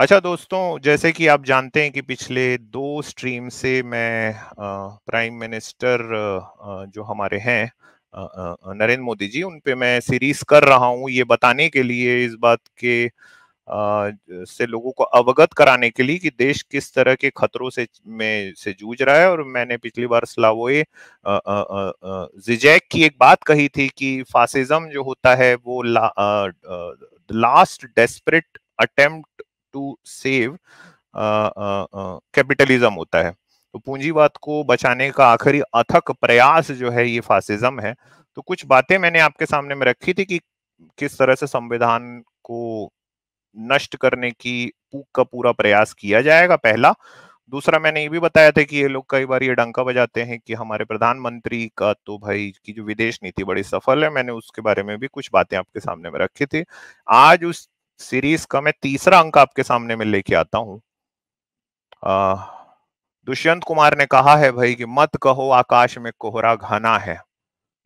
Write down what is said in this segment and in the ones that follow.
अच्छा दोस्तों जैसे कि आप जानते हैं कि पिछले दो स्ट्रीम से मैं प्राइम मिनिस्टर जो हमारे हैं नरेंद्र मोदी जी उन पे मैं सीरीज कर रहा हूं ये बताने के लिए इस बात के से लोगों को अवगत कराने के लिए कि देश किस तरह के खतरों से में से जूझ रहा है और मैंने पिछली बार स्लावोए जिजैक की एक बात कही थी कि फासिज्म जो होता है वो ला, uh, uh, last desperate attempt to save capitalism होता है तो पूंजीवाद को बचाने का आखिरी अथक प्रयास जो है ये फासिज्म है तो कुछ बातें मैंने आपके सामने में रखी थी कि किस तरह से संविधान को नष्ट करने की पूक का पूरा प्रयास किया जाएगा पहला दूसरा मैंने ये भी बताया था कि ये लोग कई बार ये डंका बजाते हैं कि हमारे प्रधानमंत्री का तो भाई की जो विदेश नीति बड़ी सफल है मैंने उसके बारे में भी कुछ बातें आपके सामने में रखी थी आज उस सीरीज का मैं तीसरा अंक आपके सामने में लेके आता हूं दुष्यंत कुमार ने कहा है भाई कि मत कहो आकाश में कोहरा घना है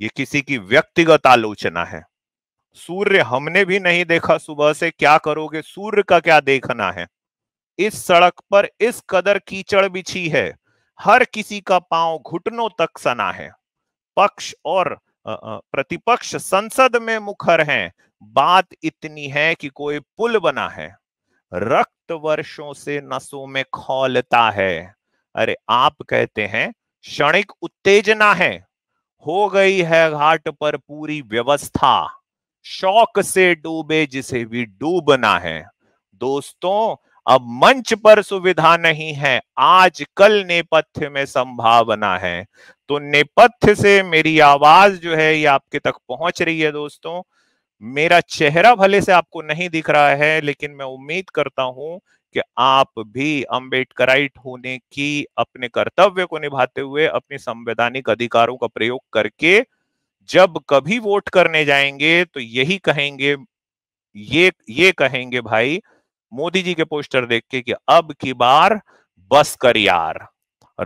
ये किसी की व्यक्तिगत आलोचना है सूर्य हमने भी नहीं देखा सुबह से क्या करोगे सूर्य का क्या देखना है इस सड़क पर इस कदर कीचड़ बिछी है हर किसी का पांव घुटनों तक सना है पक्ष और प्रतिपक्ष संसद में मुखर हैं बात इतनी है कि कोई पुल बना है रक्त वर्षों से नसों में खोलता है अरे आप कहते हैं क्षणिक उत्तेजना है हो गई है घाट पर पूरी व्यवस्था शौक से डूबे जिसे भी डूबना है दोस्तों अब मंच पर सुविधा नहीं है आज कल नेपथ्य में संभावना है तो नेपथ्य से मेरी आवाज जो है ये आपके तक पहुंच रही है दोस्तों मेरा चेहरा भले से आपको नहीं दिख रहा है लेकिन मैं उम्मीद करता हूं कि आप भी अम्बेडकराइट होने की अपने कर्तव्य को निभाते हुए अपने संवैधानिक अधिकारों का प्रयोग करके जब कभी वोट करने जाएंगे तो यही कहेंगे ये ये कहेंगे भाई मोदी जी के पोस्टर देख के कि अब की बार बस कर यार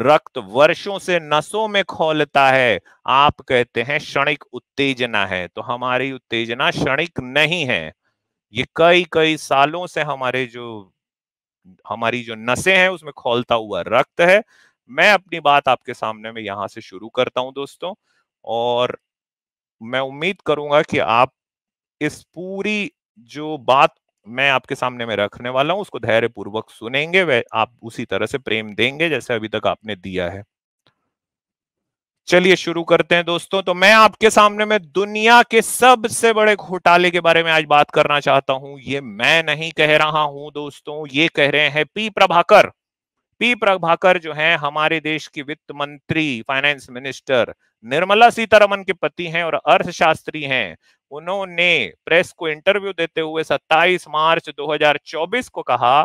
रक्त वर्षों से नसों में खोलता है आप कहते हैं क्षणिक उत्तेजना है तो हमारी उत्तेजना क्षणिक नहीं है ये कई कई सालों से हमारे जो हमारी जो नसें हैं उसमें खोलता हुआ रक्त है मैं अपनी बात आपके सामने में यहां से शुरू करता हूं दोस्तों और मैं उम्मीद करूंगा कि आप इस पूरी जो बात मैं आपके सामने में रखने वाला हूँ उसको धैर्य पूर्वक सुनेंगे वे आप उसी तरह से प्रेम देंगे जैसे अभी तक आपने दिया है चलिए शुरू करते हैं दोस्तों तो मैं आपके सामने में दुनिया के सबसे बड़े घोटाले के बारे में आज बात करना चाहता हूं ये मैं नहीं कह रहा हूं दोस्तों ये कह रहे हैं पी प्रभाकर पी प्रभाकर जो हैं हमारे देश की वित्त मंत्री फाइनेंस मिनिस्टर निर्मला सीतारमन के पति हैं और अर्थशास्त्री हैं उन्होंने प्रेस को इंटरव्यू देते हुए 27 मार्च 2024 को कहा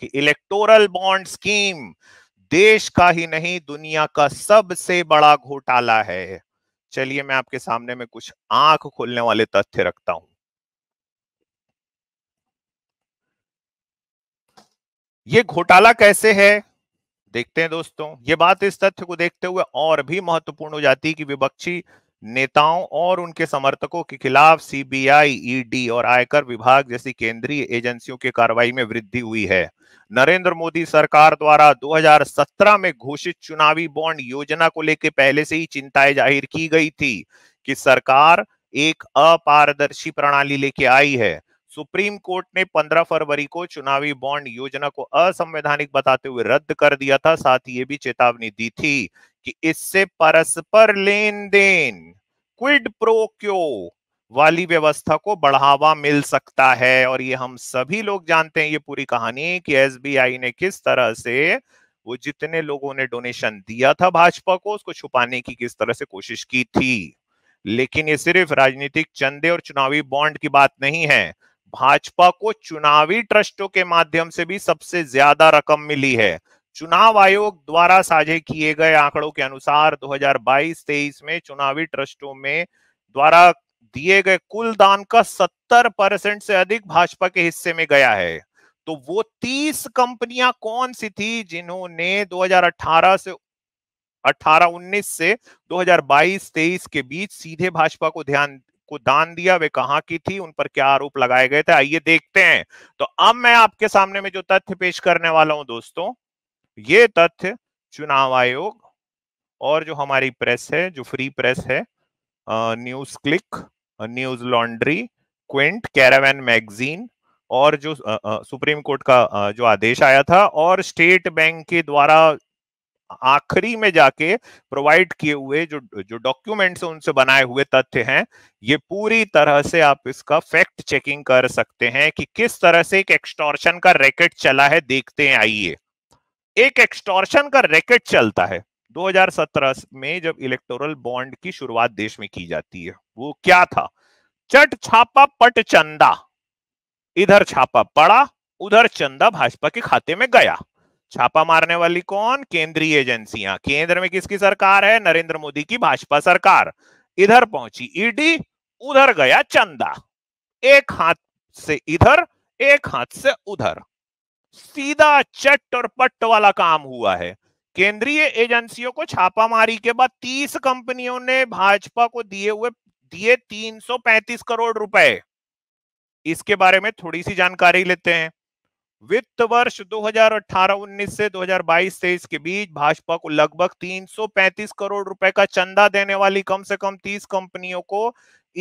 कि इलेक्टोरल बॉन्ड स्कीम देश का ही नहीं दुनिया का सबसे बड़ा घोटाला है चलिए मैं आपके सामने में कुछ आंख खोलने वाले तथ्य रखता हूं ये घोटाला कैसे है देखते हैं दोस्तों ये बात इस तथ्य को देखते हुए और भी महत्वपूर्ण हो जाती है कि विपक्षी नेताओं और उनके समर्थकों के खिलाफ सीबीआई, ईडी e और आयकर विभाग जैसी केंद्रीय एजेंसियों की के कार्रवाई में वृद्धि हुई है नरेंद्र मोदी सरकार द्वारा 2017 में घोषित चुनावी बॉन्ड योजना को लेकर पहले से ही चिंताएं जाहिर की गई थी कि सरकार एक अपारदर्शी प्रणाली लेके आई है सुप्रीम कोर्ट ने 15 फरवरी को चुनावी बॉन्ड योजना को असंवैधानिक बताते हुए रद्द कर दिया था साथ ही ये भी चेतावनी दी थी कि इससे परस्पर लेन देन क्विड प्रो क्यो वाली व्यवस्था को बढ़ावा मिल सकता है और ये हम सभी लोग जानते हैं ये पूरी कहानी कि एसबीआई ने किस तरह से वो जितने लोगों ने डोनेशन दिया था भाजपा को उसको छुपाने की किस तरह से कोशिश की थी लेकिन ये सिर्फ राजनीतिक चंदे और चुनावी बॉन्ड की बात नहीं है भाजपा को चुनावी ट्रस्टों के माध्यम से भी सबसे ज्यादा रकम मिली है चुनाव आयोग द्वारा साझे किए गए आंकड़ों के अनुसार 2022-23 में चुनावी ट्रस्टों में द्वारा दिए गए कुल दान का 70 परसेंट से अधिक भाजपा के हिस्से में गया है तो वो 30 कंपनियां कौन सी थी जिन्होंने 2018 से 18-19 से 2022-23 के बीच सीधे भाजपा को ध्यान को दान दिया वे कहाँ की थी उन पर क्या आरोप लगाए गए थे आइए देखते हैं तो अब मैं आपके सामने में जो तथ्य पेश करने वाला हूं दोस्तों ये तथ्य चुनाव आयोग और जो हमारी प्रेस है जो फ्री प्रेस है NewsClick Newslaundry Quint Caravan magazine और जो आ, आ, सुप्रीम कोर्ट का आ, जो आदेश आया था और स्टेट बैंक के द्वारा आखिरी में जाके प्रोवाइड किए हुए जो जो डॉक्यूमेंट्स उनसे बनाए हुए तथ्य हैं ये पूरी तरह से आप इसका फैक्ट चेकिंग कर सकते हैं कि किस तरह से एक एक्सटॉर्शन का रैकेट चला है देखते हैं आइए एक एक्सटॉर्शन का रैकेट चलता है 2017 में जब इलेक्टोरल बॉन्ड की शुरुआत देश में की जाती है वो क्या था चट छापा पट चंदा इधर छापा पड़ा उधर चंदा भाजपा के खाते में गया छापा मारने वाली कौन केंद्रीय एजेंसियां केंद्र में किसकी सरकार है नरेंद्र मोदी की भाजपा सरकार इधर पहुंची ईडी उधर गया चंदा एक हाथ से इधर एक हाथ से उधर सीधा चट और पट वाला काम हुआ है केंद्रीय एजेंसियों को छापामारी के बाद 30 कंपनियों ने भाजपा को दिए हुए दिए 335 करोड़ रुपए इसके बारे में थोड़ी सी जानकारी लेते हैं वित्त वर्ष 2018-19 से 2022-23 के बीच भाजपा को लगभग 335 करोड़ रुपए का चंदा देने वाली कम से कम 30 कंपनियों को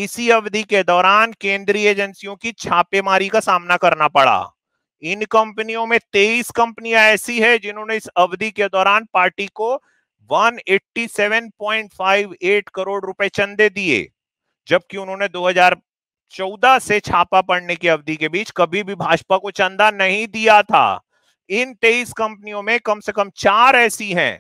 इसी अवधि के दौरान केंद्रीय एजेंसियों की छापेमारी का सामना करना पड़ा इन कंपनियों में 23 कंपनियां ऐसी है जिन्होंने इस अवधि के दौरान पार्टी को 187.58 करोड़ रुपए चंदे दिए जबकि उन्होंने चौदह से छापा पड़ने की अवधि के बीच कभी भी भाजपा को चंदा नहीं दिया था इन तेईस कंपनियों में कम से कम चार ऐसी हैं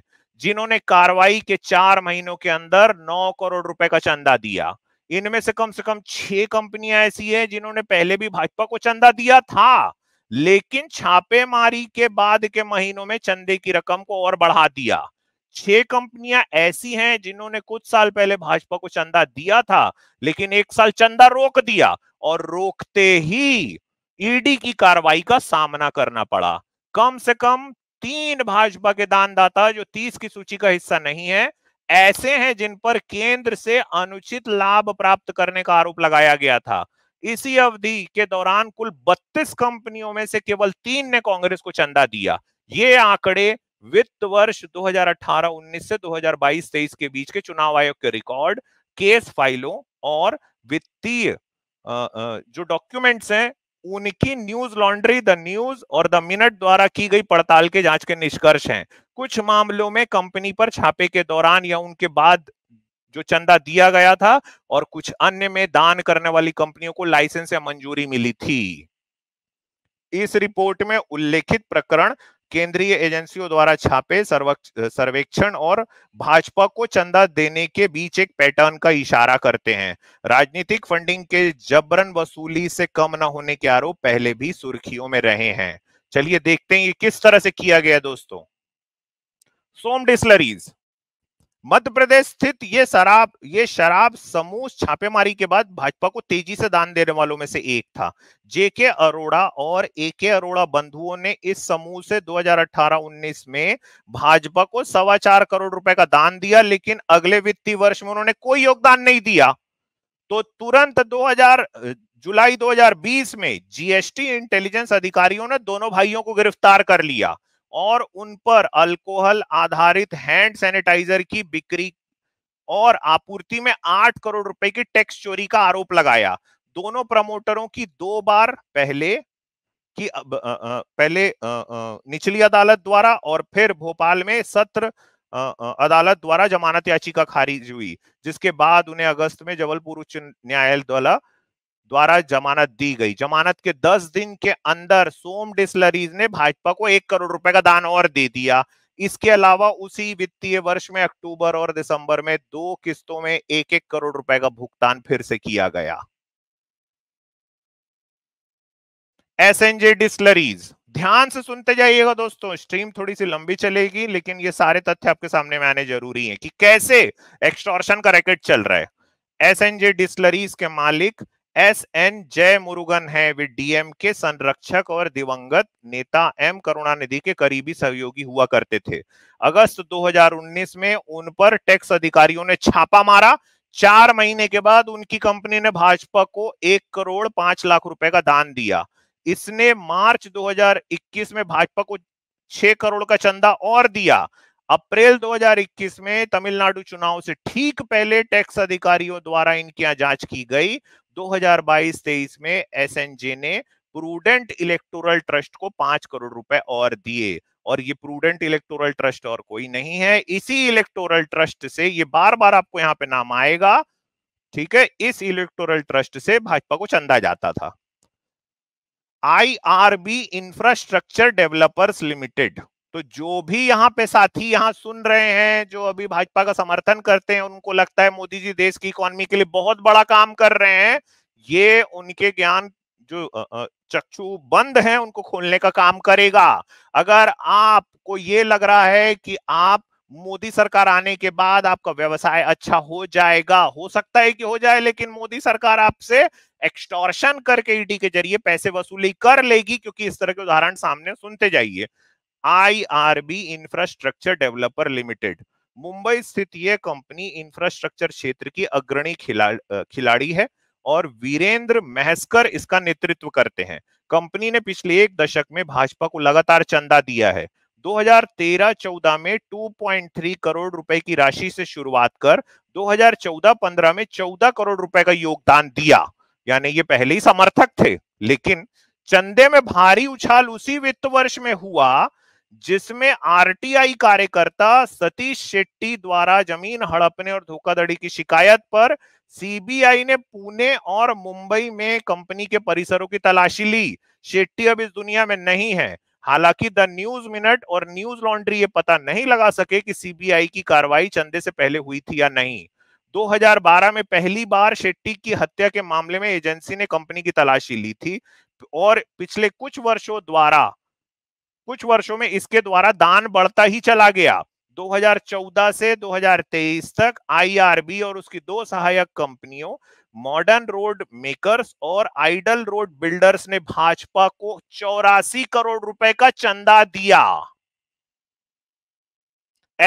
जिन्होंने कार्रवाई के चार महीनों के अंदर नौ करोड़ रुपए का चंदा दिया इनमें से कम से कम छह कंपनियां ऐसी हैं जिन्होंने पहले भी भाजपा को चंदा दिया था लेकिन छापेमारी के बाद के महीनों में चंदे की रकम को और बढ़ा दिया छह कंपनियां ऐसी हैं जिन्होंने कुछ साल पहले भाजपा को चंदा दिया था लेकिन एक साल चंदा रोक दिया और रोकते ही ईडी की कार्रवाई का सामना करना पड़ा कम से कम तीन भाजपा के दानदाता जो तीस की सूची का हिस्सा नहीं है ऐसे हैं जिन पर केंद्र से अनुचित लाभ प्राप्त करने का आरोप लगाया गया था इसी अवधि के दौरान कुल 32 कंपनियों में से केवल तीन ने कांग्रेस को चंदा दिया ये आंकड़े वित्त वर्ष 2018-19 से 2022-23 के बीच के चुनाव आयोग के रिकॉर्ड केस फाइलों और वित्तीय जो डॉक्यूमेंट्स हैं उनकी न्यूज लॉन्ड्री द न्यूज और द मिनट द्वारा की गई पड़ताल के जांच के निष्कर्ष हैं कुछ मामलों में कंपनी पर छापे के दौरान या उनके बाद जो चंदा दिया गया था और कुछ अन्य में दान करने वाली कंपनियों को लाइसेंस या मंजूरी मिली थी इस रिपोर्ट में उल्लेखित प्रकरण केंद्रीय एजेंसियों द्वारा छापे सर्वेक्षण और भाजपा को चंदा देने के बीच एक पैटर्न का इशारा करते हैं राजनीतिक फंडिंग के जबरन वसूली से कम न होने के आरोप पहले भी सुर्खियों में रहे हैं चलिए देखते हैं ये किस तरह से किया गया दोस्तों सोम डिस्लरीज मध्य प्रदेश स्थित ये शराब ये शराब समूह छापेमारी के बाद भाजपा को तेजी से दान देने वालों में से एक था जेके अरोड़ा और ए के अरोड़ा बंधुओं ने इस समूह से 2018-19 में भाजपा को सवा चार करोड़ रुपए का दान दिया लेकिन अगले वित्तीय वर्ष में उन्होंने कोई योगदान नहीं दिया तो तुरंत 2000 जुलाई 2020 में जीएसटी इंटेलिजेंस अधिकारियों ने दोनों भाइयों को गिरफ्तार कर लिया और उन पर अल्कोहल आधारित हैंड सैनिटाइजर की बिक्री और आपूर्ति में आठ करोड़ रुपए की टैक्स चोरी का आरोप लगाया दोनों प्रमोटरों की दो बार पहले की पहले निचली अदालत द्वारा और फिर भोपाल में सत्र अदालत द्वारा जमानत याचिका खारिज हुई जिसके बाद उन्हें अगस्त में जबलपुर उच्च न्यायालय द्वारा द्वारा जमानत दी गई जमानत के दस दिन के अंदर सोम डिस्लरीज ने भाजपा को एक करोड़ रुपए का दान और दे दिया इसके अलावा उसी वित्तीय वर्ष में अक्टूबर और दिसंबर में दो किस्तों में एक एक करोड़ रुपए का भुगतान फिर से किया गया एस एनजे डिस्लरीज ध्यान से सुनते जाइएगा दोस्तों स्ट्रीम थोड़ी सी लंबी चलेगी लेकिन ये सारे तथ्य आपके सामने में आने जरूरी है कि कैसे एक्सटॉर्शन का रैकेट चल रहा है एस एनजे डिस्लरीज के मालिक एस एन जय मुरुगन है वे डीएम के संरक्षक और दिवंगत नेता एम करुणानिधि के करीबी सहयोगी हुआ करते थे अगस्त 2019 में उन पर टैक्स अधिकारियों ने छापा मारा चार महीने के बाद उनकी कंपनी ने भाजपा को एक करोड़ पांच लाख रुपए का दान दिया इसने मार्च 2021 में भाजपा को छह करोड़ का चंदा और दिया अप्रैल 2021 में तमिलनाडु चुनाव से ठीक पहले टैक्स अधिकारियों द्वारा इनकी जांच की गई 2022-23 में एसएनजे ने प्रूडेंट इलेक्टोरल ट्रस्ट को पांच करोड़ रुपए और दिए और ये प्रूडेंट इलेक्टोरल ट्रस्ट और कोई नहीं है इसी इलेक्टोरल ट्रस्ट से ये बार बार आपको यहाँ पे नाम आएगा ठीक है इस इलेक्टोरल ट्रस्ट से भाजपा को चंदा जाता था बी इंफ्रास्ट्रक्चर डेवलपर्स लिमिटेड तो जो भी यहाँ पे साथी यहाँ सुन रहे हैं जो अभी भाजपा का समर्थन करते हैं उनको लगता है मोदी जी देश की इकोनॉमी के लिए बहुत बड़ा काम कर रहे हैं ये उनके ज्ञान जो चक्षु बंद हैं उनको खोलने का काम करेगा अगर आपको ये लग रहा है कि आप मोदी सरकार आने के बाद आपका व्यवसाय अच्छा हो जाएगा हो सकता है कि हो जाए लेकिन मोदी सरकार आपसे एक्सटॉर्शन करके ईडी के जरिए पैसे वसूली कर लेगी क्योंकि इस तरह के उदाहरण सामने सुनते जाइए IRB infrastructure developer limited Mumbai स्थित यह कंपनी इंफ्रास्ट्रक्चर क्षेत्र की अग्रणी खिला, खिलाड़ी है और वीरेंद्र महस्कर इसका नेतृत्व करते हैं कंपनी ने पिछले एक दशक में भाजपा को लगातार चंदा दिया है 2013-14 में 2.3 करोड़ रुपए की राशि से शुरुआत कर 2014-15 में 14 करोड़ रुपए का योगदान दिया यानी ये पहले ही समर्थक थे लेकिन चंदे में भारी उछाल उसी वित्त वर्ष में हुआ जिसमें आरटीआई कार्यकर्ता सतीश शेट्टी द्वारा जमीन हड़पने और धोखाधड़ी की शिकायत पर सीबीआई ने पुणे और मुंबई में कंपनी के परिसरों की तलाशी ली शेट्टी अब इस दुनिया में नहीं है हालांकि द न्यूज मिनट और न्यूज लॉन्ड्री ये पता नहीं लगा सके कि सीबीआई की कार्रवाई चंदे से पहले हुई थी या नहीं 2012 में पहली बार शेट्टी की हत्या के मामले में एजेंसी ने कंपनी की तलाशी ली थी और पिछले कुछ वर्षों द्वारा कुछ वर्षों में इसके द्वारा दान बढ़ता ही चला गया 2014 से 2023 तक आईआरबी और उसकी दो सहायक कंपनियों मॉडर्न रोड मेकर्स और आइडल रोड बिल्डर्स ने भाजपा को चौरासी करोड़ रुपए का चंदा दिया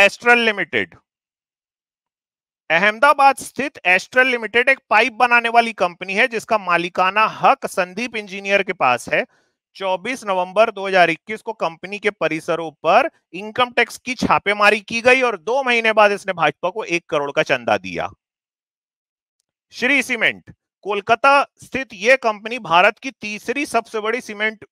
एस्ट्रल लिमिटेड अहमदाबाद स्थित एस्ट्रल लिमिटेड एक पाइप बनाने वाली कंपनी है जिसका मालिकाना हक संदीप इंजीनियर के पास है 24 नवंबर 2021 को कंपनी के परिसरों पर इनकम टैक्स की छापेमारी की गई और दो महीने बाद इसने भाजपा को एक करोड़ का चंदा दिया श्री सीमेंट कोलकाता स्थित यह कंपनी भारत की तीसरी सबसे बड़ी सीमेंट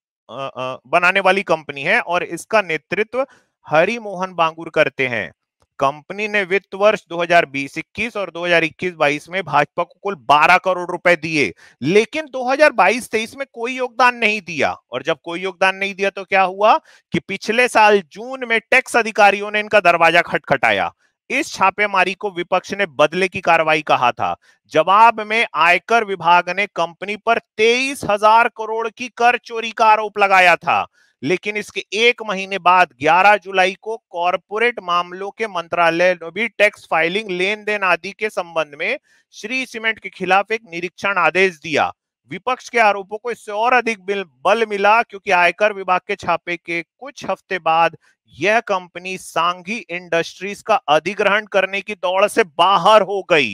बनाने वाली कंपनी है और इसका नेतृत्व हरिमोहन बांगुर करते हैं कंपनी ने वित्त वर्ष 2020-21 और 2021-22 में भाजपा को कुल 12 करोड़ रुपए दिए लेकिन 2022-23 में कोई योगदान नहीं दिया और जब कोई योगदान नहीं दिया तो क्या हुआ कि पिछले साल जून में टैक्स अधिकारियों ने इनका दरवाजा खटखटाया इस छापेमारी को विपक्ष ने बदले की कार्रवाई कहा था जवाब में आयकर विभाग ने कंपनी पर तेईस हजार करोड़ की कर चोरी का आरोप लगाया था लेकिन इसके एक महीने बाद 11 जुलाई को कॉरपोरेट मामलों के मंत्रालय ने भी टैक्स फाइलिंग लेन देन आदि के संबंध में श्री सीमेंट के खिलाफ एक निरीक्षण आदेश दिया विपक्ष के आरोपों को इससे और अधिक बल मिला क्योंकि आयकर विभाग के छापे के कुछ हफ्ते बाद यह कंपनी सांघी इंडस्ट्रीज का अधिग्रहण करने की दौड़ से बाहर हो गई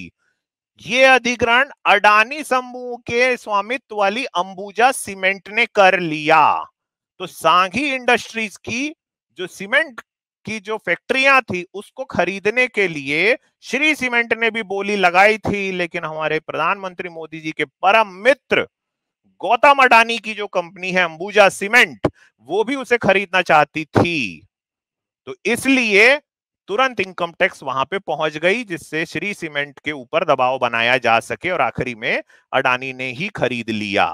ये अधिग्रहण अडानी समूह के स्वामित्व वाली अंबुजा सीमेंट ने कर लिया तो सांघी इंडस्ट्रीज की जो सीमेंट की जो फैक्ट्रियां थी उसको खरीदने के लिए श्री सीमेंट ने भी बोली लगाई थी लेकिन हमारे प्रधानमंत्री मोदी जी के परम मित्र गौतम अडानी की जो कंपनी है अंबुजा सीमेंट वो भी उसे खरीदना चाहती थी तो इसलिए तुरंत इनकम टैक्स वहां पे पहुंच गई जिससे श्री सीमेंट के ऊपर दबाव बनाया जा सके और आखिरी में अडानी ने ही खरीद लिया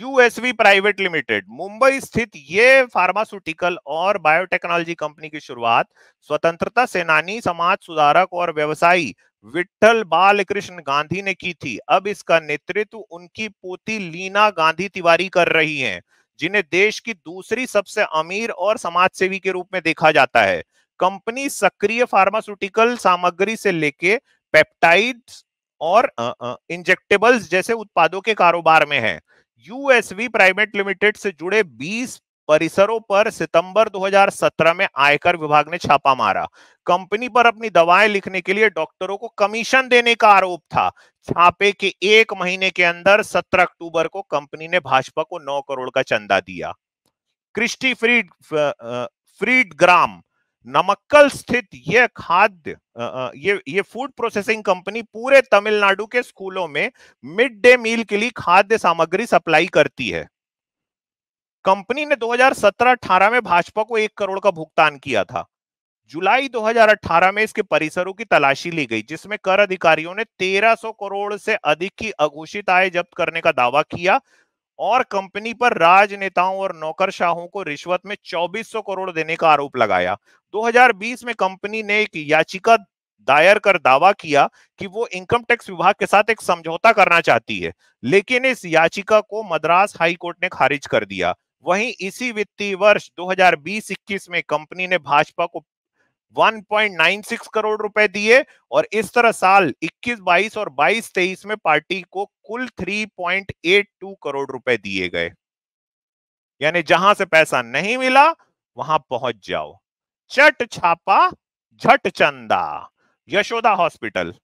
यूएसवी प्राइवेट लिमिटेड मुंबई स्थित ये फार्मास्यूटिकल और बायोटेक्नोलॉजी कंपनी की शुरुआत स्वतंत्रता सेनानी समाज सुधारक और व्यवसायी विट्ठल बालकृष्ण गांधी ने की थी अब इसका नेतृत्व उनकी पोती लीना गांधी तिवारी कर रही हैं जिन्हें देश की दूसरी सबसे अमीर और समाज सेवी के रूप में देखा जाता है कंपनी सक्रिय फार्मास्यूटिकल सामग्री से लेके पेप्टाइड्स और इंजेक्टेबल्स जैसे उत्पादों के कारोबार में है यूएसवी प्राइवेट लिमिटेड से जुड़े 20 परिसरों पर सितंबर 2017 में आयकर विभाग ने छापा मारा कंपनी पर अपनी दवाएं लिखने के लिए डॉक्टरों को कमीशन देने का आरोप था छापे के एक महीने के अंदर 17 अक्टूबर को कंपनी ने भाजपा को 9 करोड़ का चंदा दिया Christy fried fried gram Namakkal स्थित यह खाद्य ये ये फूड प्रोसेसिंग कंपनी पूरे तमिलनाडु के स्कूलों में मिड डे मील के लिए खाद्य सामग्री सप्लाई करती है कंपनी ने 2017-18 में भाजपा को एक करोड़ का भुगतान किया था जुलाई 2018 में इसके परिसरों की तलाशी ली गई जिसमें कर अधिकारियों ने 1300 करोड़ से अधिक की अघोषित आय जब्त करने का दावा किया और कंपनी पर राजनेताओं और नौकरशाहों को रिश्वत में 2400 करोड़ देने का आरोप लगाया 2020 में कंपनी ने एक याचिका दायर कर दावा किया कि वो इनकम टैक्स विभाग के साथ एक समझौता करना चाहती है लेकिन इस याचिका को मद्रास हाई कोर्ट ने खारिज कर दिया वहीं इसी वित्तीय वर्ष 2020-21 में कंपनी ने भाजपा को 1.96 करोड़ रुपए दिए और इस तरह साल 21 22 और 22 23 में पार्टी को कुल 3.82 करोड़ रुपए दिए गए यानी जहां से पैसा नहीं मिला वहां पहुंच जाओ चट छापा झट चंदा यशोदा हॉस्पिटल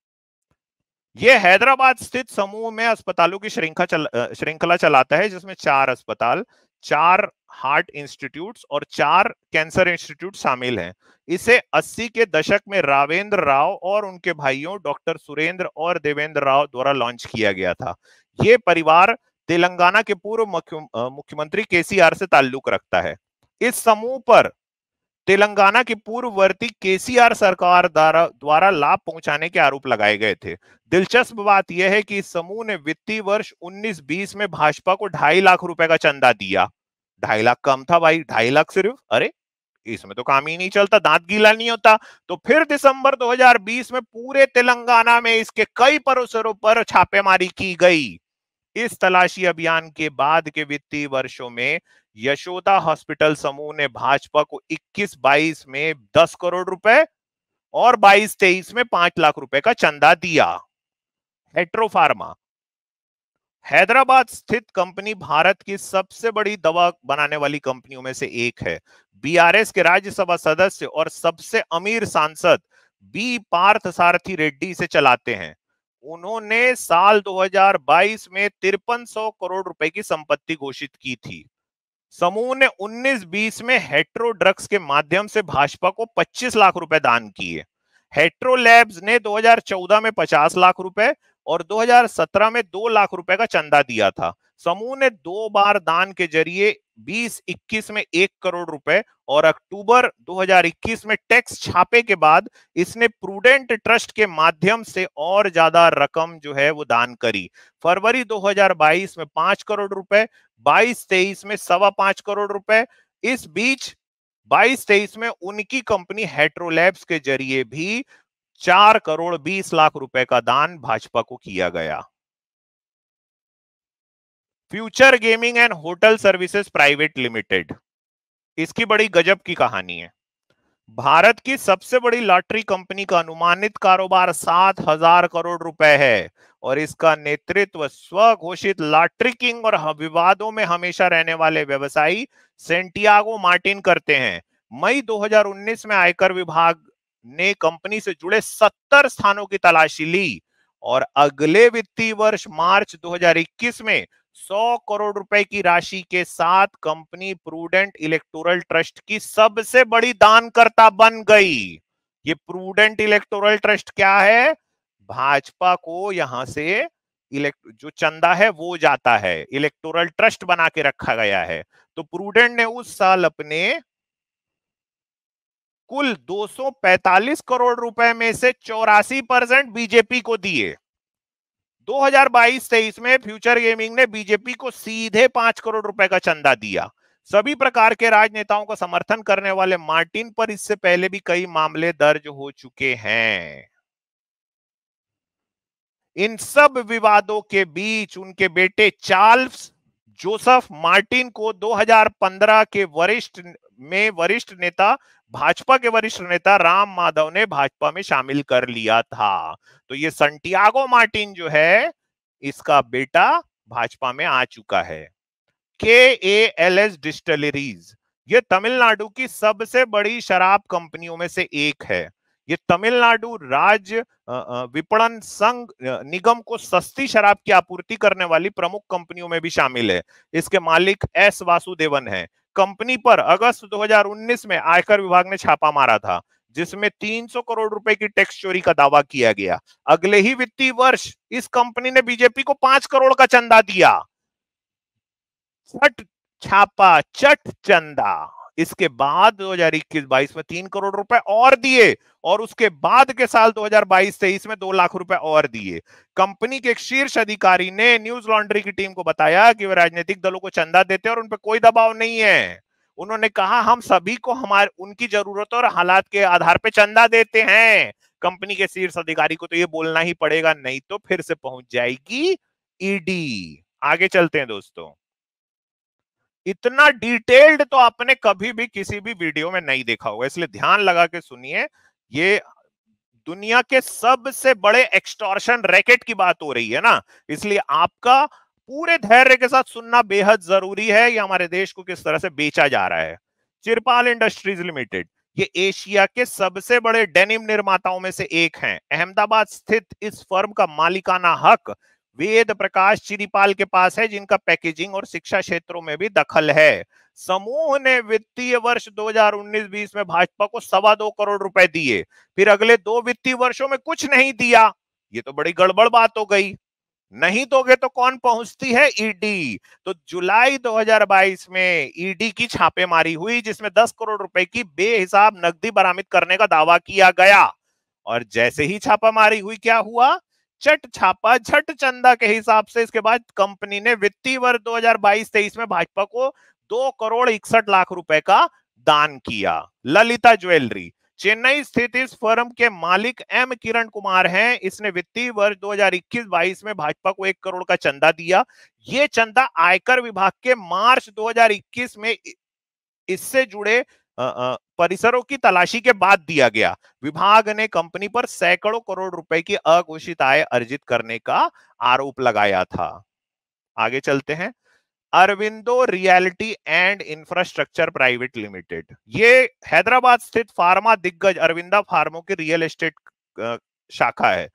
ये हैदराबाद स्थित समूह में अस्पतालों की श्रृंखला चल, श्रृंखला चलाता है जिसमें चार अस्पताल चार हार्ट इंस्टीट्यूट और चार कैंसर इंस्टीट्यूट शामिल हैं इसे 80 के दशक में रावेंद्र राव और उनके भाइयों डॉक्टर सुरेंद्र और देवेंद्र राव द्वारा लॉन्च किया गया था ये परिवार तेलंगाना के पूर्व मुख्यमंत्री केसीआर से ताल्लुक रखता है इस समूह पर तेलंगाना की पूर्ववर्ती केसीआर सरकार द्वारा लाभ पहुंचाने के आरोप लगाए गए थे दिलचस्प बात यह है कि समूह ने वित्तीय वर्ष 19-20 में भाजपा को ढाई लाख रुपए का चंदा दिया ढाई लाख कम था भाई ढाई लाख सिर्फ अरे इसमें तो काम ही नहीं चलता दांत गीला नहीं होता तो फिर दिसंबर 2020 में पूरे तेलंगाना में इसके कई परिसरों पर छापेमारी की गई इस तलाशी अभियान के बाद के वित्तीय वर्षों में यशोदा हॉस्पिटल समूह ने भाजपा को 21-22 में 10 करोड़ रुपए और 22-23 में 5 लाख रुपए का चंदा दिया हेट्रोफार्मा हैदराबाद स्थित कंपनी भारत की सबसे बड़ी दवा बनाने वाली कंपनियों में से एक है बीआरएस के राज्यसभा सदस्य और सबसे अमीर सांसद बी पार्थ सारथी रेड्डी से चलाते हैं उन्होंने साल 2022 में तिरपन करोड़ रुपए की संपत्ति घोषित की थी समूह ने 19-20 में हेट्रो ड्रग्स के माध्यम से भाजपा को 25 लाख रुपए दान किए हेट्रो लैब्स ने 2014 में 50 लाख रुपए और 2017 में 2 लाख रुपए का चंदा दिया था समूह ने दो बार दान के जरिए 2021 में एक करोड़ रुपए और अक्टूबर 2021 में टैक्स छापे के बाद इसने प्रूडेंट ट्रस्ट के माध्यम से और ज्यादा रकम जो है वो दान करी फरवरी 2022 में पांच करोड़ रुपए 22 तेईस में सवा पांच करोड़ रुपए इस बीच 22 तेईस में उनकी कंपनी हेट्रोलैब्स के जरिए भी चार करोड़ बीस लाख रुपए का दान भाजपा को किया गया future gaming and hotel services private limited इसकी बड़ी गजब की कहानी है भारत की सबसे बड़ी लॉटरी कंपनी का अनुमानित कारोबार सात हजार करोड़ रुपए है और इसका नेतृत्व स्वघोषित लॉटरी किंग और विवादों में हमेशा रहने वाले व्यवसायी सेंटियागो मार्टिन करते हैं मई 2019 में आयकर विभाग ने कंपनी से जुड़े 70 स्थानों की तलाशी ली और अगले वित्तीय वर्ष मार्च 2021 में 100 करोड़ रुपए की राशि के साथ कंपनी प्रूडेंट इलेक्टोरल ट्रस्ट की सबसे बड़ी दानकर्ता बन गई ये प्रूडेंट इलेक्टोरल ट्रस्ट क्या है भाजपा को यहां से इलेक्ट जो चंदा है वो जाता है इलेक्टोरल ट्रस्ट बना के रखा गया है तो प्रूडेंट ने उस साल अपने कुल 245 करोड़ रुपए में से चौरासी परसेंट बीजेपी को दिए 2022-23 में फ्यूचर गेमिंग ने बीजेपी को सीधे पांच करोड़ रुपए का चंदा दिया सभी प्रकार के राजनेताओं का समर्थन करने वाले मार्टिन पर इससे पहले भी कई मामले दर्ज हो चुके हैं इन सब विवादों के बीच उनके बेटे चार्ल्स जोसेफ मार्टिन को 2015 के वरिष्ठ में वरिष्ठ नेता भाजपा के वरिष्ठ नेता राम माधव ने भाजपा में शामिल कर लिया था तो ये संटियागो मार्टिन जो है इसका बेटा भाजपा में आ चुका है के ए एल एस डिस्टलरीज ये तमिलनाडु की सबसे बड़ी शराब कंपनियों में से एक है ये तमिलनाडु राज्य विपणन संघ निगम को सस्ती शराब की आपूर्ति करने वाली प्रमुख कंपनियों में भी शामिल है इसके मालिक एस वासुदेवन है कंपनी पर अगस्त 2019 में आयकर विभाग ने छापा मारा था जिसमें 300 करोड़ रुपए की टैक्स चोरी का दावा किया गया अगले ही वित्तीय वर्ष इस कंपनी ने बीजेपी को पांच करोड़ का चंदा दिया छापा चट चंदा इसके बाद 2021-22 में तीन करोड़ रुपए और दिए और उसके बाद के साल 2022-23 में दो लाख रुपए और दिए कंपनी के एक शीर्ष अधिकारी ने न्यूज लॉन्ड्री की टीम को बताया कि वे राजनीतिक दलों को चंदा देते और उन पर कोई दबाव नहीं है उन्होंने कहा हम सभी को हमारे उनकी जरूरत और हालात के आधार पर चंदा देते हैं कंपनी के शीर्ष अधिकारी को तो ये बोलना ही पड़ेगा नहीं तो फिर से पहुंच जाएगी ईडी आगे चलते हैं दोस्तों इतना डिटेल्ड तो आपने कभी भी किसी भी वीडियो में नहीं देखा होगा इसलिए ध्यान लगा के सुनिए ये दुनिया के सबसे बड़े एक्सटॉर्शन रैकेट की बात हो रही है ना इसलिए आपका पूरे धैर्य के साथ सुनना बेहद जरूरी है ये हमारे देश को किस तरह से बेचा जा रहा है चिरपाल इंडस्ट्रीज लिमिटेड ये एशिया के सबसे बड़े डेनिम निर्माताओं में से एक हैं अहमदाबाद स्थित इस फर्म का मालिकाना हक वेद प्रकाश चिरीपाल के पास है जिनका पैकेजिंग और शिक्षा क्षेत्रों में भी दखल है समूह ने वित्तीय वर्ष 2019-20 में भाजपा को सवा दो करोड़ रुपए दिए फिर अगले दो वित्तीय वर्षों में कुछ नहीं दिया ये तो बड़ी गड़बड़ बात हो गई नहीं दोगे तो कौन पहुंचती है ईडी तो जुलाई 2022 में ईडी की छापेमारी हुई जिसमें 10 करोड़ रुपए की बेहिसाब नकदी बरामद करने का दावा किया गया और जैसे ही छापामारी हुई क्या हुआ चट छापा झट चंदा के हिसाब से इसके बाद कंपनी ने वित्तीय वर्ष 2022-23 में भाजपा को दो करोड़ इकसठ लाख रुपए का दान किया ललिता ज्वेलरी चेन्नई स्थित इस फर्म के मालिक एम किरण कुमार हैं इसने वित्तीय वर्ष 2021-22 में भाजपा को एक करोड़ का चंदा दिया ये चंदा आयकर विभाग के मार्च 2021 में इससे जुड़े परिसरों की तलाशी के बाद दिया गया विभाग ने कंपनी पर सैकड़ों करोड़ रुपए की अघोषित आय अर्जित करने का आरोप लगाया था आगे चलते हैं Aurobindo realty and infrastructure private limited ये हैदराबाद स्थित फार्मा दिग्गज अरविंदा फार्मो की रियल एस्टेट शाखा है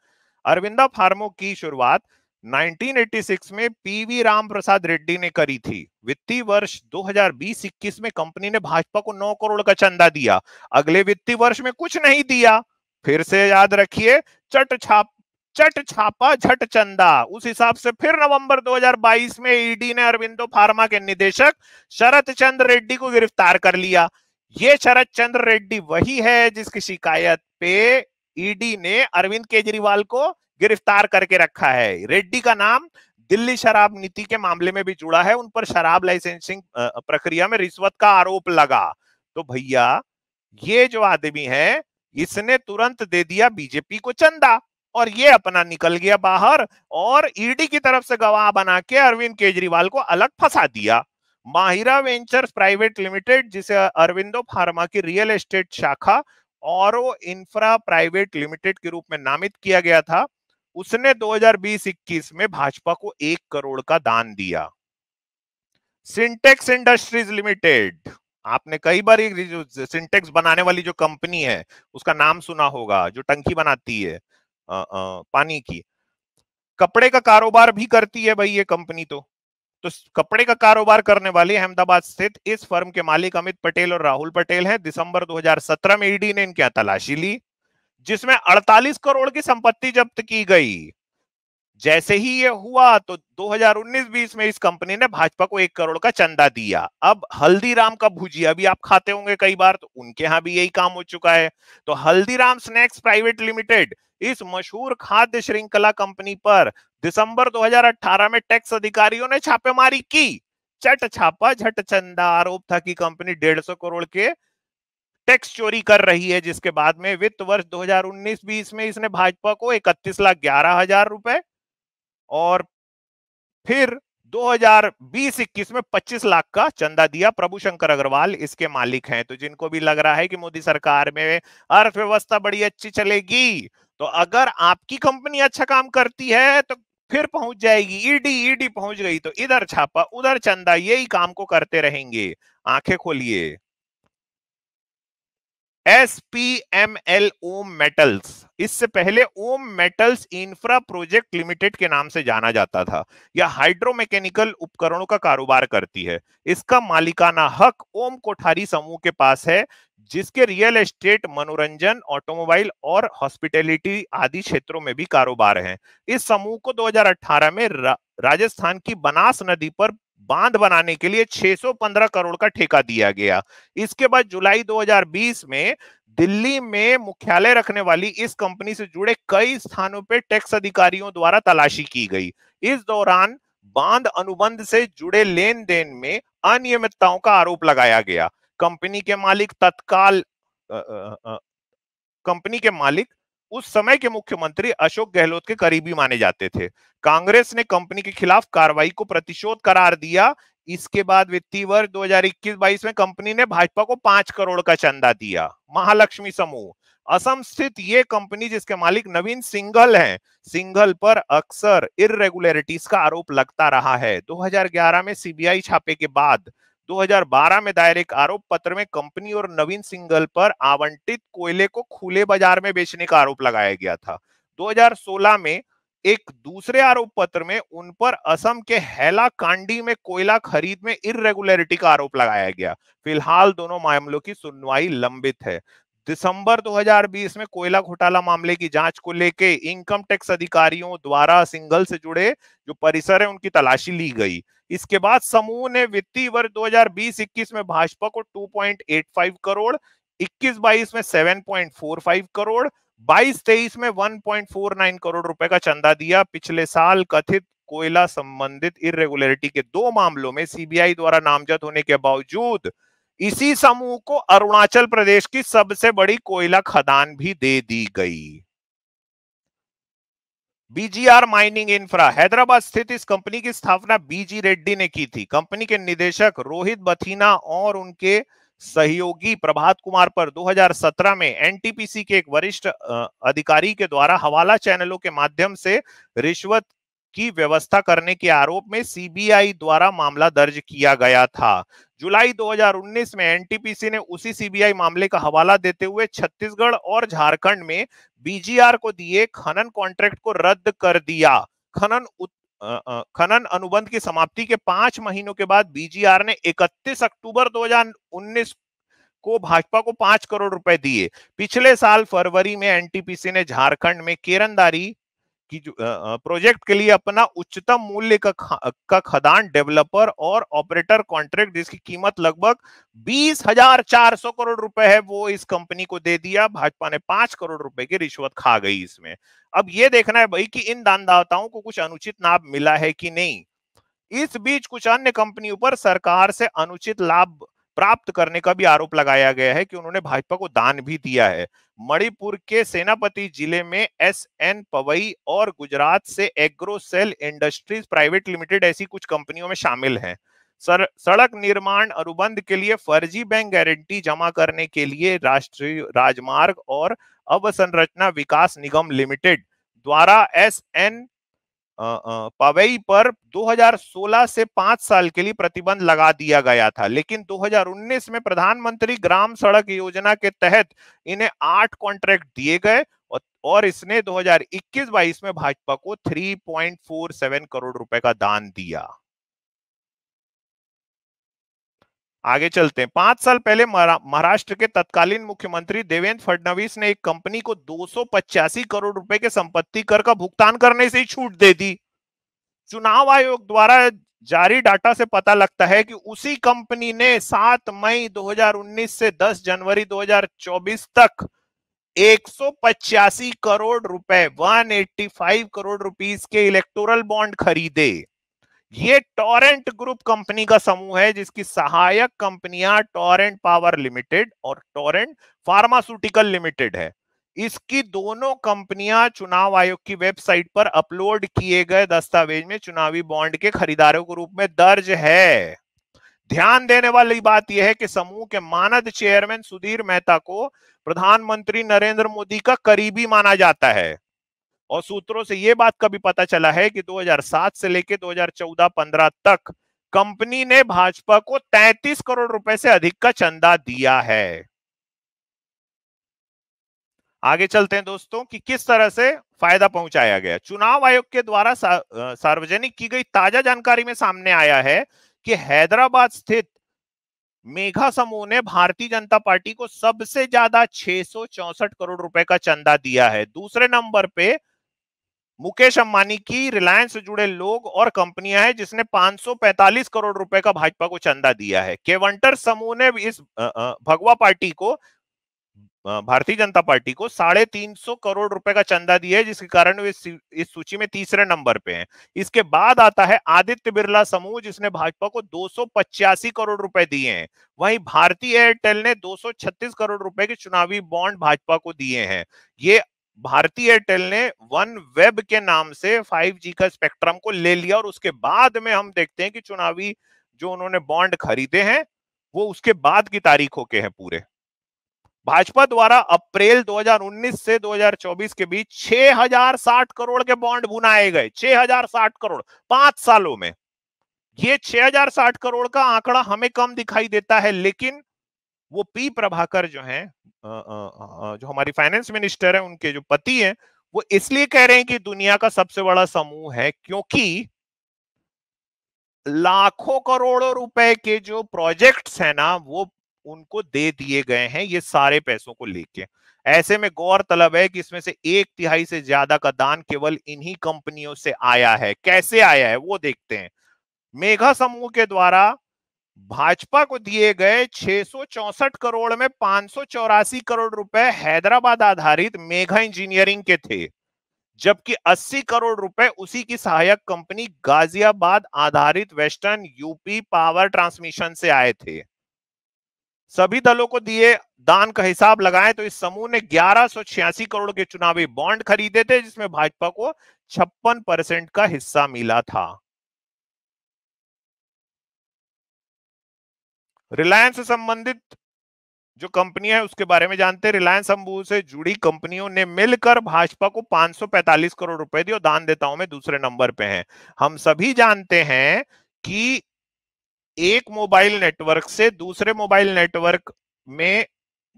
अरविंदा फार्मो की शुरुआत 1986 में पीवी राम प्रसाद रेड्डी ने करी थी वित्तीय वर्ष 2020-21 में कंपनी ने भाजपा को 9 करोड़ का चंदा दिया अगले वित्तीय वर्ष में कुछ नहीं दिया फिर से याद रखिए चट छाप चट छापा झट चंदा उस हिसाब से फिर नवंबर 2022 में ईडी e ने अरविंदो फार्मा के निदेशक शरत चंद्र रेड्डी को गिरफ्तार कर लिया ये शरत चंद्र रेड्डी वही है जिसकी शिकायत पे ईडी e ने अरविंद केजरीवाल को गिरफ्तार करके रखा है रेड्डी का नाम दिल्ली शराब नीति के मामले में भी जुड़ा है उन पर शराब लाइसेंसिंग प्रक्रिया में रिश्वत का आरोप लगा तो भैया ये जो आदमी है इसने तुरंत दे दिया बीजेपी को चंदा और ये अपना निकल गया बाहर और ईडी की तरफ से गवाह बना के अरविंद केजरीवाल को अलग फंसा दिया माहिरा वेंचर्स प्राइवेट लिमिटेड जिसे अरविंदो फार्मा की रियल एस्टेट शाखा और इंफ्रा प्राइवेट लिमिटेड के रूप में नामित किया गया था उसने 2020-21 में भाजपा को एक करोड़ का दान दिया सिंटेक्स इंडस्ट्रीज लिमिटेड आपने कई बार एक सिंटेक्स बनाने वाली जो कंपनी है उसका नाम सुना होगा जो टंकी बनाती है आ, आ, पानी की कपड़े का कारोबार भी करती है भाई ये कंपनी तो तो कपड़े का कारोबार करने वाले अहमदाबाद स्थित इस फर्म के मालिक अमित पटेल और राहुल पटेल हैं दिसंबर 2017 में ईडी e ने इनकी तलाशी ली जिसमें 48 करोड़ की संपत्ति जब्त की गई जैसे ही ये हुआ तो 2019-20 में इस कंपनी ने भाजपा को एक करोड़ का चंदा दिया अब हल्दीराम का भुजिया भी आप खाते होंगे कई बार तो उनके यहां भी यही काम हो चुका है तो हल्दीराम स्नैक्स प्राइवेट लिमिटेड इस मशहूर खाद्य श्रृंखला कंपनी पर दिसंबर 2018 में टैक्स अधिकारियों ने छापेमारी की चट छापा झट चंदा आरोप था कि कंपनी डेढ़ सौ करोड़ के टैक्स चोरी कर रही है जिसके बाद में वित्त वर्ष 2019-20 में इसने भाजपा को इकतीस लाख ग्यारह हजार रुपए और फिर 2020-21 में 25 लाख का चंदा दिया प्रभु शंकर अग्रवाल इसके मालिक हैं तो जिनको भी लग रहा है कि मोदी सरकार में अर्थव्यवस्था बड़ी अच्छी चलेगी तो अगर आपकी कंपनी अच्छा काम करती है तो फिर पहुंच जाएगी ईडी ईडी पहुंच गई तो इधर छापा उधर चंदा यही काम को करते रहेंगे आंखें खोलिए S P M L Om metals इससे पहले Om metals infra project limited के नाम से जाना जाता था यह हाइड्रो मैकेनिकल उपकरणों का कारोबार करती है इसका मालिकाना हक ओम कोठारी समूह के पास है जिसके रियल एस्टेट मनोरंजन ऑटोमोबाइल और हॉस्पिटैलिटी आदि क्षेत्रों में भी कारोबार है इस समूह को 2018 में रा, राजस्थान की बनास नदी पर बांध बनाने के लिए 615 करोड़ का ठेका दिया गया इसके बाद जुलाई 2020 में दिल्ली में मुख्यालय रखने वाली इस कंपनी से जुड़े कई स्थानों पर टैक्स अधिकारियों द्वारा तलाशी की गई इस दौरान बांध अनुबंध से जुड़े लेन देन में अनियमितताओं का आरोप लगाया गया कंपनी के मालिक तत्काल कंपनी के मालिक उस समय के मुख्यमंत्री अशोक गहलोत के करीबी माने जाते थे कांग्रेस ने कंपनी के खिलाफ कार्रवाई को प्रतिशोध करार दिया इसके बाद वित्तीय वर्ष 2021-22 में कंपनी ने भाजपा को पांच करोड़ का चंदा दिया महालक्ष्मी समूह असम स्थित ये कंपनी जिसके मालिक नवीन सिंघल हैं सिंघल पर अक्सर इरेगुलरिटीज का आरोप लगता रहा है 2011 में सीबीआई छापे के बाद 2012 में दायर एक आरोप पत्र में कंपनी और नवीन सिंगल पर आवंटित कोयले को खुले बाजार में बेचने का आरोप लगाया गया था 2016 में एक दूसरे आरोप पत्र में उन पर असम के हैला कांडी में कोयला खरीद में इरेगुलरिटी का आरोप लगाया गया फिलहाल दोनों मामलों की सुनवाई लंबित है दिसंबर 2020 में कोयला घोटाला मामले की जांच को लेके इनकम टैक्स अधिकारियों द्वारा सिंगल से जुड़े जो परिसर है उनकी तलाशी ली गई इसके बाद समूह ने वित्तीय वर्ष 2020-21 में भाजपा को 2.85 करोड़ 21-22 में 7.45 करोड़ 22-23 में 1.49 करोड़ रुपए का चंदा दिया पिछले साल कथित कोयला संबंधित इरेगुलरिटी के दो मामलों में सीबीआई द्वारा नामजद होने के बावजूद इसी समूह को अरुणाचल प्रदेश की सबसे बड़ी कोयला खदान भी दे दी गई बीजीआर माइनिंग इंफ्रा हैदराबाद स्थित इस कंपनी की स्थापना बीजी रेड्डी ने की थी कंपनी के निदेशक रोहित बथीना और उनके सहयोगी प्रभात कुमार पर 2017 में एनटीपीसी के एक वरिष्ठ अधिकारी के द्वारा हवाला चैनलों के माध्यम से रिश्वत की व्यवस्था करने के आरोप में सीबीआई द्वारा मामला दर्ज किया गया था जुलाई 2019 में एनटीपीसी ने उसी सीबीआई मामले का हवाला देते हुए छत्तीसगढ़ और झारखंड में बीजीआर को दिए खनन कॉन्ट्रैक्ट को रद्द कर दिया खनन खनन अनुबंध की समाप्ति के पांच महीनों के बाद बीजीआर ने 31 अक्टूबर 2019 को भाजपा को पांच करोड़ रुपए दिए पिछले साल फरवरी में एनटीपीसी ने झारखंड में केरनदारी कि प्रोजेक्ट के लिए अपना उच्चतम मूल्य का का खदान डेवलपर और ऑपरेटर कॉन्ट्रैक्ट जिसकी कीमत लगभग बीस हजार चार सौ करोड़ रुपए है वो इस कंपनी को दे दिया भाजपा ने पांच करोड़ रुपए की रिश्वत खा गई इसमें अब ये देखना है भाई कि इन दानदाताओं को कुछ अनुचित लाभ मिला है कि नहीं इस बीच कुछ अन्य कंपनियों पर सरकार से अनुचित लाभ प्राप्त करने का भी आरोप लगाया गया है कि उन्होंने भाजपा को दान भी दिया है मणिपुर के सेनापति जिले में एस एन पवई और गुजरात से एग्रोसेल इंडस्ट्रीज प्राइवेट लिमिटेड ऐसी कुछ कंपनियों में शामिल है सर, सड़क निर्माण अनुबंध के लिए फर्जी बैंक गारंटी जमा करने के लिए राष्ट्रीय राजमार्ग और अवसंरचना विकास निगम लिमिटेड द्वारा एस एन पवई पर 2016 से पांच साल के लिए प्रतिबंध लगा दिया गया था लेकिन 2019 में प्रधानमंत्री ग्राम सड़क योजना के तहत इन्हें आठ कॉन्ट्रैक्ट दिए गए और इसने 2021-22 में भाजपा को 3.47 करोड़ रुपए का दान दिया आगे चलते हैं पांच साल पहले महाराष्ट्र के तत्कालीन मुख्यमंत्री देवेंद्र फडणवीस ने एक कंपनी को दो करोड़ रुपए के संपत्ति कर का भुगतान करने से ही छूट दे दी चुनाव आयोग द्वारा जारी डाटा से पता लगता है कि उसी कंपनी ने 7 मई 2019 से 10 जनवरी 2024 तक एक करोड़ रुपए 185 करोड़ रुपीस के इलेक्टोरल बॉन्ड खरीदे ये टॉरेंट ग्रुप कंपनी का समूह है जिसकी सहायक कंपनियां टॉरेंट पावर लिमिटेड और टॉरेंट फार्मास्यूटिकल लिमिटेड है इसकी दोनों कंपनियां चुनाव आयोग की वेबसाइट पर अपलोड किए गए दस्तावेज में चुनावी बॉन्ड के खरीदारों के रूप में दर्ज है ध्यान देने वाली बात यह है कि समूह के मानद चेयरमैन सुधीर मेहता को प्रधानमंत्री नरेंद्र मोदी का करीबी माना जाता है और सूत्रों से यह बात का भी पता चला है कि 2007 से लेकर 2014-15 तक कंपनी ने भाजपा को 33 करोड़ रुपए से अधिक का चंदा दिया है आगे चलते हैं दोस्तों कि किस तरह से फायदा पहुंचाया गया चुनाव आयोग के द्वारा सा, सार्वजनिक की गई ताजा जानकारी में सामने आया है कि हैदराबाद स्थित मेघा समूह ने भारतीय जनता पार्टी को सबसे ज्यादा छह करोड़ रुपए का चंदा दिया है दूसरे नंबर पे मुकेश अंबानी की रिलायंस से जुड़े लोग और कंपनियां हैं जिसने 545 करोड़ रुपए का भाजपा को चंदा दिया है केवंटर समूह ने इस भगवा पार्टी को भारतीय जनता पार्टी को साढ़े तीन सौ करोड़ रुपए का चंदा दिया है जिसके कारण वे इस सूची में तीसरे नंबर पे हैं इसके बाद आता है आदित्य बिरला समूह जिसने भाजपा को दो करोड़ रुपए दिए हैं वहीं भारतीय एयरटेल ने छत्तीस करोड़ रुपए के चुनावी बॉन्ड भाजपा को दिए हैं ये भारतीय एयरटेल ने वन वेब के नाम से 5G का स्पेक्ट्रम को ले लिया और उसके बाद में हम देखते हैं कि चुनावी जो उन्होंने बॉन्ड खरीदे हैं वो उसके बाद की तारीखों के हैं पूरे भाजपा द्वारा अप्रैल 2019 से 2024 के बीच 6060 करोड़ के बॉन्ड बुनाए गए 6060 करोड़ पांच सालों में ये 6060 करोड़ का आंकड़ा हमें कम दिखाई देता है लेकिन वो पी प्रभाकर जो हैं जो हमारी फाइनेंस मिनिस्टर है उनके जो पति हैं वो इसलिए कह रहे हैं कि दुनिया का सबसे बड़ा समूह है क्योंकि लाखों करोड़ों रुपए के जो प्रोजेक्ट्स हैं ना वो उनको दे दिए गए हैं ये सारे पैसों को लेके ऐसे में गौर तलब है कि इसमें से एक तिहाई से ज्यादा का दान केवल इन्हीं कंपनियों से आया है कैसे आया है वो देखते हैं मेघा समूह के द्वारा भाजपा को दिए गए छह करोड़ में पांच करोड़ रुपए हैदराबाद आधारित मेघा इंजीनियरिंग के थे जबकि 80 करोड़ रुपए उसी की सहायक कंपनी गाजियाबाद आधारित वेस्टर्न यूपी पावर ट्रांसमिशन से आए थे सभी दलों को दिए दान का हिसाब लगाएं तो इस समूह ने ग्यारह करोड़ के चुनावी बॉन्ड खरीदे थे जिसमें भाजपा को छप्पन परसेंट का हिस्सा मिला था रिलायंस से संबंधित जो कंपनी है उसके बारे में जानते हैं रिलायंस अंबू से जुड़ी कंपनियों ने मिलकर भाजपा को 545 करोड़ रुपए दिए और दान देताओं में दूसरे नंबर पे हैं हम सभी जानते हैं कि एक मोबाइल नेटवर्क से दूसरे मोबाइल नेटवर्क में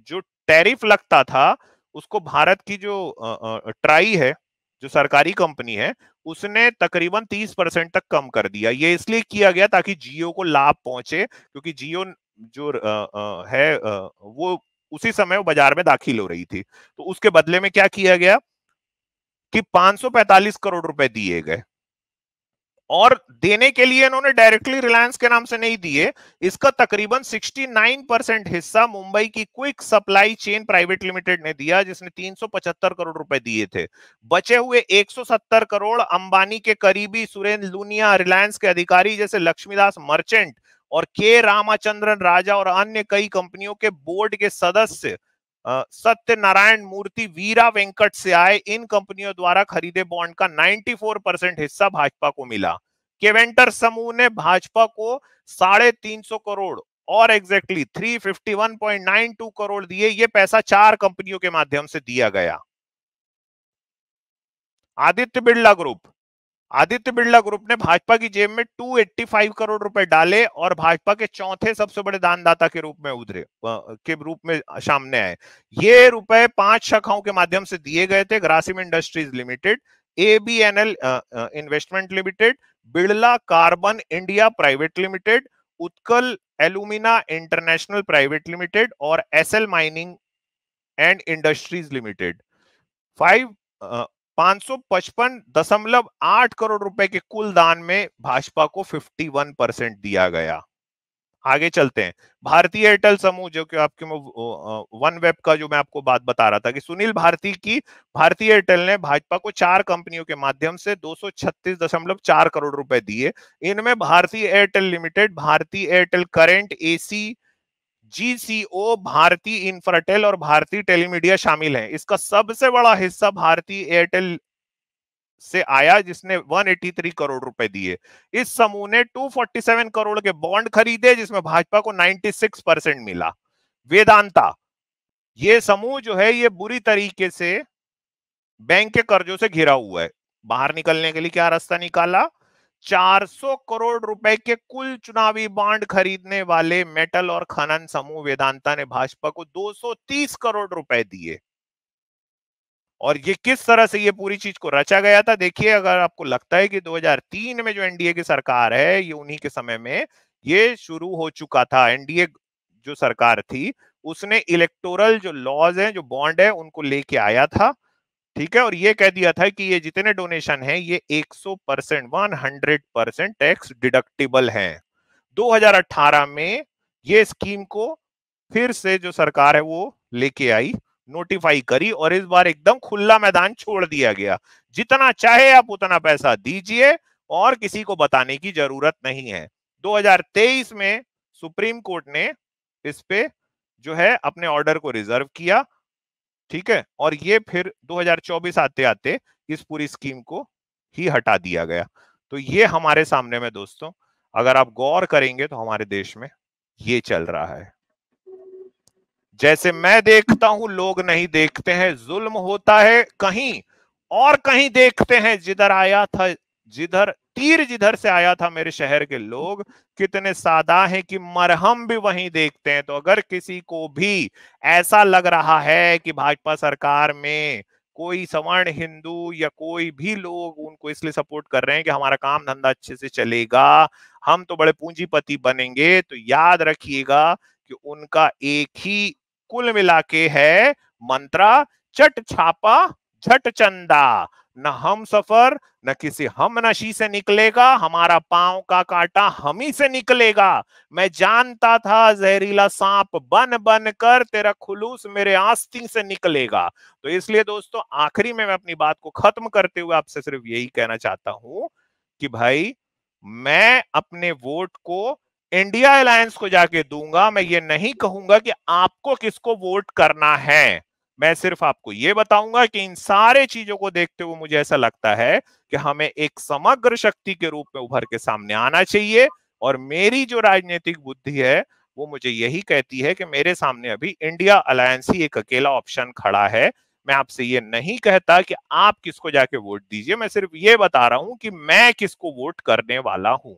जो टैरिफ लगता था उसको भारत की जो ट्राई है जो सरकारी कंपनी है उसने तकरीबन 30 परसेंट तक कम कर दिया ये इसलिए किया गया ताकि जियो को लाभ पहुंचे क्योंकि जियो जो है वो उसी समय वो बाजार में दाखिल हो रही थी तो उसके बदले में क्या किया गया कि 545 करोड़ रुपए दिए गए और देने के लिए इन्होंने डायरेक्टली रिलायंस के नाम से नहीं दिए इसका तकरीबन 69 परसेंट हिस्सा मुंबई की quick supply chain private limited ने दिया जिसने 375 करोड़ रुपए दिए थे बचे हुए 170 करोड़ अंबानी के करीबी सुरेंद्र लुनिया रिलायंस के अधिकारी जैसे लक्ष्मीदास मर्चेंट और के रामाचंद्रन राजा और अन्य कई कंपनियों के बोर्ड के सदस्य सत्यनारायण मूर्ति वीरा वेंकट से आए इन कंपनियों द्वारा खरीदे बॉन्ड का 94 परसेंट हिस्सा भाजपा को मिला केवेंटर समूह ने भाजपा को साढ़े तीन सौ करोड़ और exactly three fifty one point nine two crore दिए ये पैसा चार कंपनियों के माध्यम से दिया गया आदित्य बिरला ग्रुप आदित्य बिरला ग्रुप ने भाजपा की जेब में 285 करोड़ रुपए डाले और भाजपा के चौथे सबसे बड़े दानदाता के रूप में उधरे के रूप में सामने आए ये रुपए पांच शाखाओं के माध्यम से दिए गए थे Grasim industries limited A B N L investment limited Birla carbon India private limited Utkal alumina international private limited और S mining and industries limited five 555.8 crore रुपए के कुल दान में भाजपा को 51 परसेंट दिया गया आगे चलते हैं भारतीय एयरटेल समूह जो कि आपके वन वेब का जो मैं आपको बात बता रहा था कि सुनील भारती की भारतीय एयरटेल ने भाजपा को चार कंपनियों के माध्यम से 236.4 करोड़ रुपए दिए इनमें Bhartiya Airtel limited Bhartiya Airtel current AC GCO Bharti Infratel और भारती टेलीमीडिया शामिल है इसका सबसे बड़ा हिस्सा भारती एयरटेल से आया जिसने 183 करोड़ रुपए दिए इस समूह ने 247 करोड़ के बॉन्ड खरीदे जिसमें भाजपा को 96 परसेंट मिला वेदांता ये समूह जो है ये बुरी तरीके से बैंक के कर्जों से घिरा हुआ है बाहर निकलने के लिए क्या रास्ता निकाला 400 करोड़ रुपए के कुल चुनावी बांड खरीदने वाले मेटल और खनन समूह वेदांता ने भाजपा को 230 करोड़ रुपए दिए और ये किस तरह से ये पूरी चीज को रचा गया था देखिए अगर आपको लगता है कि 2003 में जो एनडीए की सरकार है ये उन्हीं के समय में ये शुरू हो चुका था एनडीए जो सरकार थी उसने इलेक्टोरल जो लॉज हैं जो बॉन्ड है उनको लेके आया था ठीक है और ये कह दिया था कि ये जितने डोनेशन है ये 100 percent one hundred percent tax deductible हैं 2018 में ये स्कीम को फिर से जो सरकार है वो लेके आई नोटिफाई करी और इस बार एकदम खुला मैदान छोड़ दिया गया जितना चाहे आप उतना पैसा दीजिए और किसी को बताने की जरूरत नहीं है 2023 में सुप्रीम कोर्ट ने इस पे जो है अपने ऑर्डर को रिजर्व किया ठीक है और ये फिर 2024 आते आते इस पूरी स्कीम को ही हटा दिया गया तो ये हमारे सामने में दोस्तों अगर आप गौर करेंगे तो हमारे देश में ये चल रहा है जैसे मैं देखता हूं लोग नहीं देखते हैं जुल्म होता है कहीं और कहीं देखते हैं जिधर आया था जिधर तीर जिधर से आया था मेरे शहर के लोग कितने सादा हैं कि मरहम भी वहीं देखते हैं तो अगर किसी को भी ऐसा लग रहा है कि भाजपा सरकार में कोई सवर्ण हिंदू या कोई भी लोग उनको इसलिए सपोर्ट कर रहे हैं कि हमारा काम धंधा अच्छे से चलेगा हम तो बड़े पूंजीपति बनेंगे तो याद रखिएगा कि उनका एक ही कुल मिला के है मंत्रा चट छापा झट चंदा न हम सफर न किसी हम नशी से निकलेगा हमारा पांव का कांटा हम ही से निकलेगा मैं जानता था जहरीला सांप बन बन कर तेरा खुलूस मेरे आस्ती से निकलेगा तो इसलिए दोस्तों आखिरी में मैं अपनी बात को खत्म करते हुए आपसे सिर्फ यही कहना चाहता हूं कि भाई मैं अपने वोट को इंडिया अलायंस को जाके दूंगा मैं ये नहीं कहूंगा कि आपको किसको वोट करना है मैं सिर्फ आपको ये बताऊंगा कि इन सारे चीजों को देखते हुए मुझे ऐसा लगता है कि हमें एक समग्र शक्ति के रूप में उभर के सामने आना चाहिए और मेरी जो राजनीतिक बुद्धि है वो मुझे यही कहती है कि मेरे सामने अभी इंडिया अलायंस ही एक अकेला ऑप्शन खड़ा है मैं आपसे ये नहीं कहता कि आप किसको जाके वोट दीजिए मैं सिर्फ ये बता रहा हूं कि मैं किसको वोट करने वाला हूं